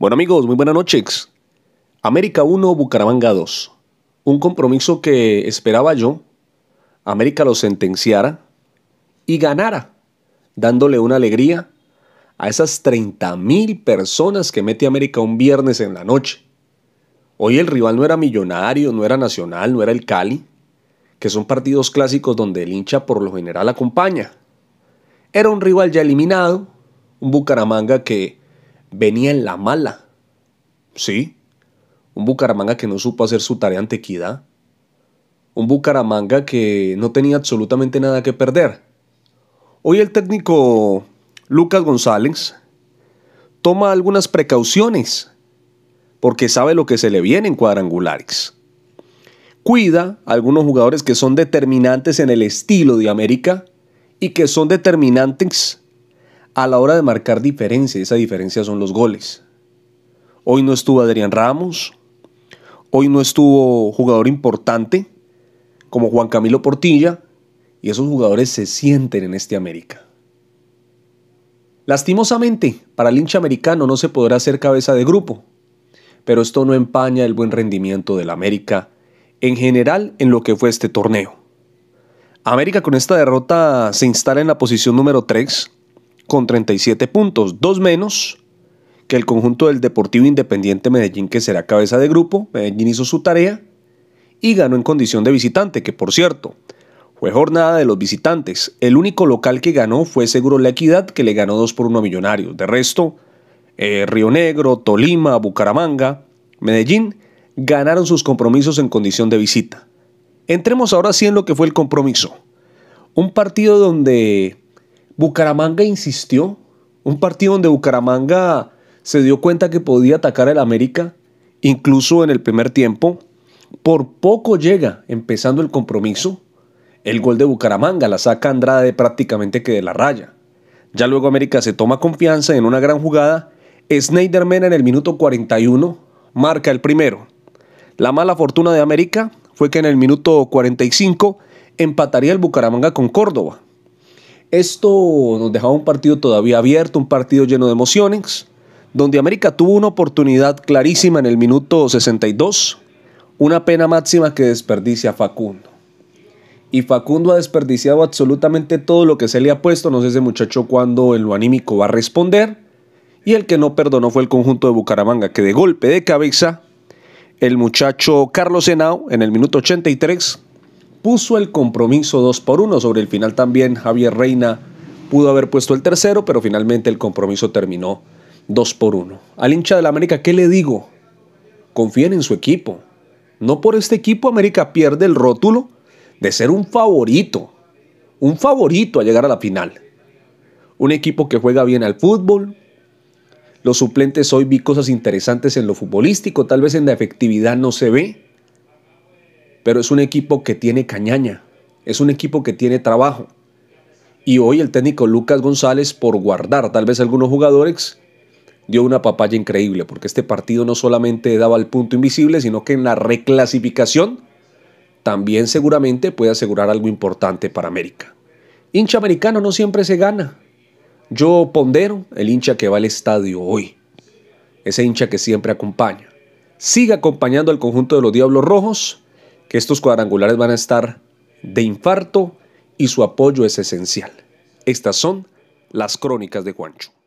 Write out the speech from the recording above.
Bueno amigos, muy buenas noches. América 1, Bucaramanga 2. Un compromiso que esperaba yo, América lo sentenciara y ganara, dándole una alegría a esas 30.000 personas que mete América un viernes en la noche. Hoy el rival no era millonario, no era nacional, no era el Cali, que son partidos clásicos donde el hincha por lo general acompaña. Era un rival ya eliminado, un Bucaramanga que venía en la mala. Sí, un Bucaramanga que no supo hacer su tarea ante Equidad. Un Bucaramanga que no tenía absolutamente nada que perder. Hoy el técnico Lucas González toma algunas precauciones porque sabe lo que se le viene en cuadrangulares. Cuida a algunos jugadores que son determinantes en el estilo de América y que son determinantes a la hora de marcar diferencia, esa diferencia son los goles. Hoy no estuvo Adrián Ramos, hoy no estuvo jugador importante como Juan Camilo Portilla, y esos jugadores se sienten en este América. Lastimosamente, para el hincha americano no se podrá hacer cabeza de grupo, pero esto no empaña el buen rendimiento del América en general en lo que fue este torneo. América con esta derrota se instala en la posición número 3 con 37 puntos, dos menos que el conjunto del Deportivo Independiente Medellín, que será cabeza de grupo. Medellín hizo su tarea y ganó en condición de visitante, que por cierto, fue jornada de los visitantes. El único local que ganó fue Seguro La Equidad, que le ganó 2 por 1 a Millonarios. De resto, eh, Río Negro, Tolima, Bucaramanga, Medellín ganaron sus compromisos en condición de visita. Entremos ahora sí en lo que fue el compromiso. Un partido donde Bucaramanga insistió. Un partido donde Bucaramanga se dio cuenta que podía atacar al América, incluso en el primer tiempo. Por poco llega, empezando el compromiso. El gol de Bucaramanga la saca Andrade prácticamente que de la raya. Ya luego América se toma confianza en una gran jugada. Sneiderman en el minuto 41 marca el primero. La mala fortuna de América fue que en el minuto 45 empataría el Bucaramanga con Córdoba. Esto nos dejaba un partido todavía abierto, un partido lleno de emociones, donde América tuvo una oportunidad clarísima en el minuto 62, una pena máxima que desperdicia Facundo. Y Facundo ha desperdiciado absolutamente todo lo que se le ha puesto, no sé ese muchacho cuándo el lo anímico va a responder. Y el que no perdonó fue el conjunto de Bucaramanga, que de golpe de cabeza, el muchacho Carlos Henao en el minuto 83 puso el compromiso 2 por 1. Sobre el final también Javier Reina pudo haber puesto el tercero, pero finalmente el compromiso terminó 2 por 1. Al hincha del América, ¿qué le digo? Confíen en su equipo. No por este equipo América pierde el rótulo de ser un favorito, un favorito a llegar a la final. Un equipo que juega bien al fútbol. Los suplentes hoy vi cosas interesantes en lo futbolístico, tal vez en la efectividad no se ve, pero es un equipo que tiene cañaña, es un equipo que tiene trabajo. Y hoy el técnico Lucas González, por guardar tal vez algunos jugadores, dio una papaya increíble, porque este partido no solamente daba el punto invisible, sino que en la reclasificación también seguramente puede asegurar algo importante para América. Hincha americano no siempre se gana. Yo pondero el hincha que va al estadio hoy, ese hincha que siempre acompaña. sigue acompañando al conjunto de los Diablos Rojos que estos cuadrangulares van a estar de infarto y su apoyo es esencial. Estas son las crónicas de Juancho.